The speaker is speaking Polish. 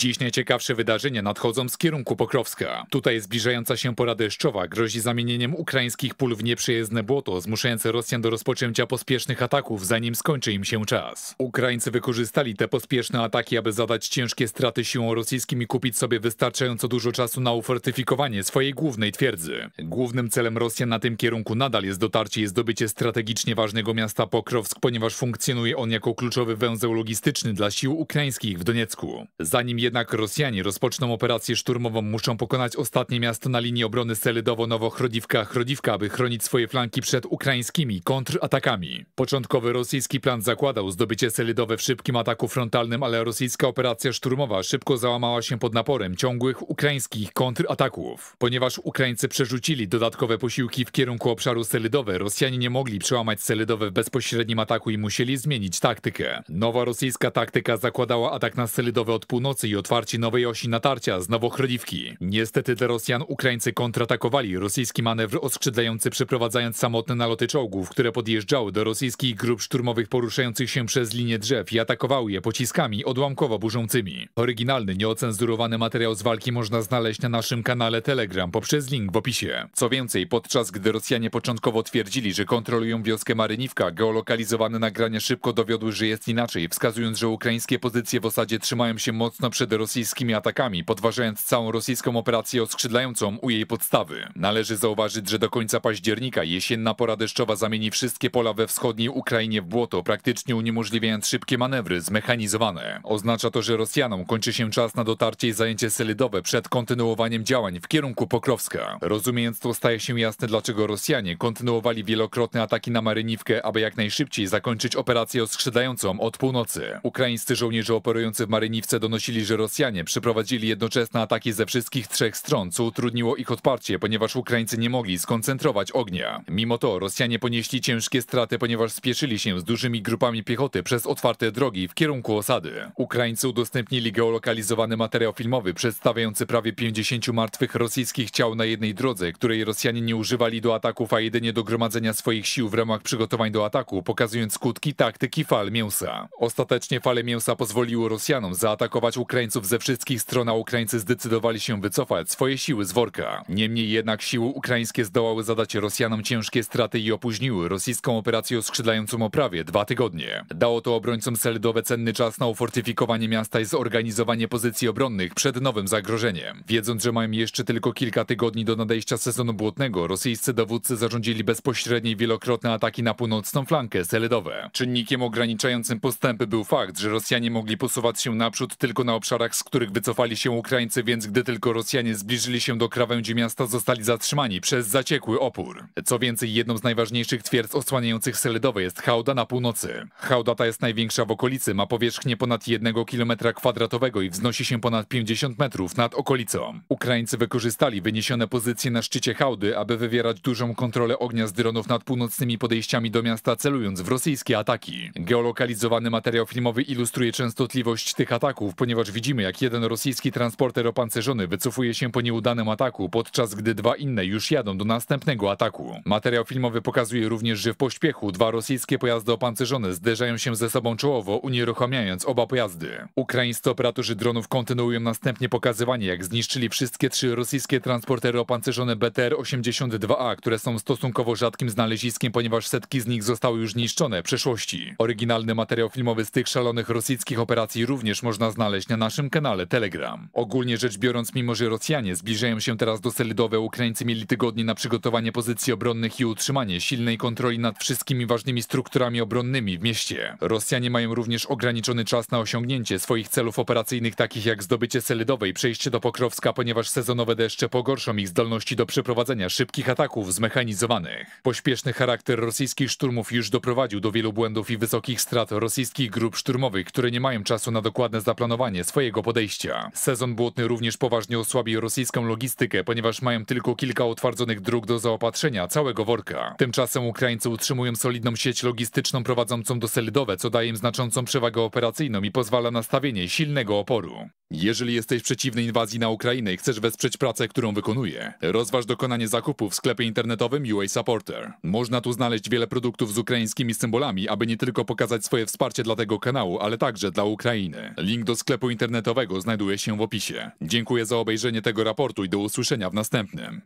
Dziś najciekawsze wydarzenia nadchodzą z kierunku Pokrowska. Tutaj zbliżająca się pora deszczowa grozi zamienieniem ukraińskich pól w nieprzyjezdne błoto, zmuszające Rosjan do rozpoczęcia pospiesznych ataków, zanim skończy im się czas. Ukraińcy wykorzystali te pospieszne ataki, aby zadać ciężkie straty siłom rosyjskim i kupić sobie wystarczająco dużo czasu na ufortyfikowanie swojej głównej twierdzy. Głównym celem Rosjan na tym kierunku nadal jest dotarcie i zdobycie strategicznie ważnego miasta Pokrowsk, ponieważ funkcjonuje on jako kluczowy węzeł logistyczny dla sił ukraińskich w Doniecku. Zanim jednak Rosjanie rozpoczną operację szturmową, muszą pokonać ostatnie miasto na linii obrony selydowo nowo chrodziwka aby chronić swoje flanki przed ukraińskimi kontratakami. Początkowy rosyjski plan zakładał zdobycie Selydowe w szybkim ataku frontalnym, ale rosyjska operacja szturmowa szybko załamała się pod naporem ciągłych ukraińskich kontrataków. Ponieważ Ukraińcy przerzucili dodatkowe posiłki w kierunku obszaru Selydowe. Rosjanie nie mogli przełamać Selydowe w bezpośrednim ataku i musieli zmienić taktykę. Nowa rosyjska taktyka zakładała atak na Selydowe od północy i otwarci nowej osi natarcia z Nowochrodziwki. Niestety dla Rosjan Ukraińcy kontratakowali rosyjski manewr oskrzydlający przeprowadzając samotne naloty czołgów, które podjeżdżały do rosyjskich grup szturmowych poruszających się przez linię drzew i atakowały je pociskami odłamkowo burzącymi. Oryginalny, nieocenzurowany materiał z walki można znaleźć na naszym kanale Telegram poprzez link w opisie. Co więcej, podczas gdy Rosjanie początkowo twierdzili, że kontrolują wioskę Maryniwka, geolokalizowane nagrania szybko dowiodły, że jest inaczej, wskazując, że ukraińskie pozycje w osadzie trzymają się mocno przed przed rosyjskimi atakami, podważając całą rosyjską operację oskrzydlającą u jej podstawy. Należy zauważyć, że do końca października jesienna pora deszczowa zamieni wszystkie pola we wschodniej Ukrainie w błoto, praktycznie uniemożliwiając szybkie manewry zmechanizowane. Oznacza to, że Rosjanom kończy się czas na dotarcie i zajęcie Selidowe przed kontynuowaniem działań w kierunku Pokrowska. Rozumiejąc to, staje się jasne, dlaczego Rosjanie kontynuowali wielokrotne ataki na Maryniwkę, aby jak najszybciej zakończyć operację oskrzydlającą od północy. Ukraińscy żołnierze operujący w Maryniwce donosili, że Rosjanie przeprowadzili jednoczesne ataki ze wszystkich trzech stron, co utrudniło ich odparcie, ponieważ Ukraińcy nie mogli skoncentrować ognia. Mimo to Rosjanie ponieśli ciężkie straty, ponieważ spieszyli się z dużymi grupami piechoty przez otwarte drogi w kierunku osady. Ukraińcy udostępnili geolokalizowany materiał filmowy przedstawiający prawie 50 martwych rosyjskich ciał na jednej drodze, której Rosjanie nie używali do ataków, a jedynie do gromadzenia swoich sił w ramach przygotowań do ataku, pokazując skutki taktyki fal mięsa. Ostatecznie fale mięsa pozwoliły Rosjanom zaatakować Ukraińców Ukraińców ze wszystkich stron, a Ukraińcy zdecydowali się wycofać swoje siły z worka. Niemniej jednak siły ukraińskie zdołały zadać Rosjanom ciężkie straty i opóźniły rosyjską operację skrzydlającą o prawie dwa tygodnie. Dało to obrońcom Seldowe cenny czas na ufortyfikowanie miasta i zorganizowanie pozycji obronnych przed nowym zagrożeniem. Wiedząc, że mają jeszcze tylko kilka tygodni do nadejścia sezonu błotnego, rosyjscy dowódcy zarządzili bezpośrednie i wielokrotne ataki na północną flankę Seldowe. Czynnikiem ograniczającym postępy był fakt, że Rosjanie mogli posuwać się naprzód tylko na obszarze obszarach, z których wycofali się Ukraińcy, więc gdy tylko Rosjanie zbliżyli się do krawędzi miasta, zostali zatrzymani przez zaciekły opór. Co więcej, jedną z najważniejszych twierdz osłaniających Seledowe jest hałda na północy. Hałda ta jest największa w okolicy, ma powierzchnię ponad 1 km kwadratowego i wznosi się ponad 50 metrów nad okolicą. Ukraińcy wykorzystali wyniesione pozycje na szczycie hałdy, aby wywierać dużą kontrolę ognia z dronów nad północnymi podejściami do miasta, celując w rosyjskie ataki. Geolokalizowany materiał filmowy ilustruje częstotliwość tych ataków, ponieważ widzimy, jak jeden rosyjski transporter opancerzony wycofuje się po nieudanym ataku, podczas gdy dwa inne już jadą do następnego ataku. Materiał filmowy pokazuje również, że w pośpiechu dwa rosyjskie pojazdy opancerzone zderzają się ze sobą czołowo, unieruchamiając oba pojazdy. Ukraińscy operatorzy dronów kontynuują następnie pokazywanie, jak zniszczyli wszystkie trzy rosyjskie transportery opancerzone BTR-82A, które są stosunkowo rzadkim znaleziskiem, ponieważ setki z nich zostały już zniszczone w przeszłości. Oryginalny materiał filmowy z tych szalonych rosyjskich operacji również można znaleźć na naszym kanale Telegram. Ogólnie rzecz biorąc, mimo że Rosjanie zbliżają się teraz do Selidowe, Ukraińcy mieli tygodnie na przygotowanie pozycji obronnych i utrzymanie silnej kontroli nad wszystkimi ważnymi strukturami obronnymi w mieście. Rosjanie mają również ograniczony czas na osiągnięcie swoich celów operacyjnych, takich jak zdobycie i przejście do Pokrowska, ponieważ sezonowe deszcze pogorszą ich zdolności do przeprowadzenia szybkich ataków zmechanizowanych. Pośpieszny charakter rosyjskich szturmów już doprowadził do wielu błędów i wysokich strat rosyjskich grup szturmowych, które nie mają czasu na dokładne zaplanowanie swoich swojego podejścia. Sezon błotny również poważnie osłabi rosyjską logistykę, ponieważ mają tylko kilka otwartych dróg do zaopatrzenia całego worka. Tymczasem Ukraińcy utrzymują solidną sieć logistyczną prowadzącą do Selidowe, co daje im znaczącą przewagę operacyjną i pozwala na stawienie silnego oporu. Jeżeli jesteś przeciwny inwazji na Ukrainę i chcesz wesprzeć pracę, którą wykonuje, rozważ dokonanie zakupu w sklepie internetowym UA Supporter. Można tu znaleźć wiele produktów z ukraińskimi symbolami, aby nie tylko pokazać swoje wsparcie dla tego kanału, ale także dla Ukrainy. Link do sklepu internetowego internetowego znajduje się w opisie. Dziękuję za obejrzenie tego raportu i do usłyszenia w następnym.